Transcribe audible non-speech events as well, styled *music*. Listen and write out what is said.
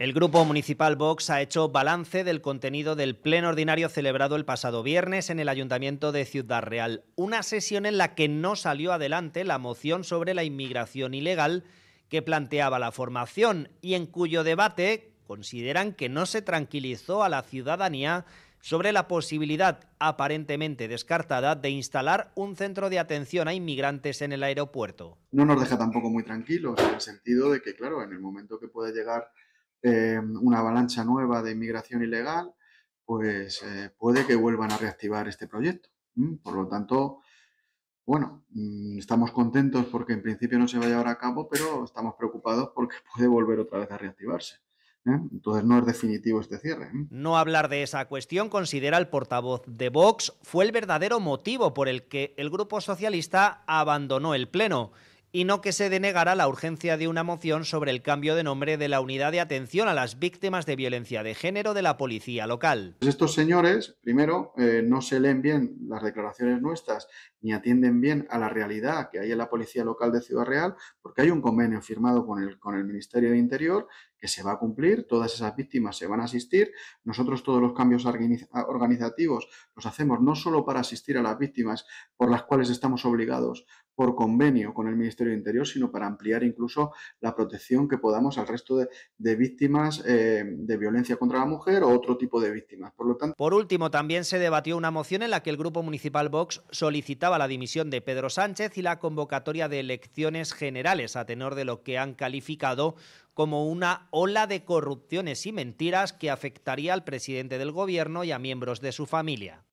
El Grupo Municipal Vox ha hecho balance del contenido del pleno ordinario celebrado el pasado viernes en el Ayuntamiento de Ciudad Real, una sesión en la que no salió adelante la moción sobre la inmigración ilegal que planteaba la formación y en cuyo debate consideran que no se tranquilizó a la ciudadanía sobre la posibilidad aparentemente descartada de instalar un centro de atención a inmigrantes en el aeropuerto. No nos deja tampoco muy tranquilos en el sentido de que, claro, en el momento que puede llegar Em, una avalancha nueva de inmigración ilegal, pues eh, puede que vuelvan a reactivar este proyecto. Por lo tanto, bueno, mm, estamos contentos porque en principio no se va a llevar a cabo, pero estamos preocupados porque *laughs* puede volver otra vez a reactivarse. ¿eh? Entonces no es definitivo este cierre. No hablar de esa cuestión, considera el portavoz de Vox, fue el verdadero motivo por el que el Grupo Socialista abandonó el Pleno y no que se denegara la urgencia de una moción sobre el cambio de nombre de la Unidad de Atención a las Víctimas de Violencia de Género de la Policía Local. Pues estos señores, primero, eh, no se leen bien las declaraciones nuestras ni atienden bien a la realidad que hay en la Policía Local de Ciudad Real, porque hay un convenio firmado con el, con el Ministerio de Interior que se va a cumplir, todas esas víctimas se van a asistir, nosotros todos los cambios organizativos los hacemos no solo para asistir a las víctimas por las cuales estamos obligados por convenio con el Ministerio de Interior, sino para ampliar incluso la protección que podamos al resto de, víctimas eh, de violencia contra la mujer o otro tipo de víctimas. Por lo tanto. Por último, también se debatió una moción en la que el Grupo Municipal Vox solicitaba la dimisión de Pedro Sánchez y la convocatoria de elecciones generales a tenor de lo que han calificado como una ola de corrupciones y mentiras que afectaría al presidente del gobierno y a miembros de su familia.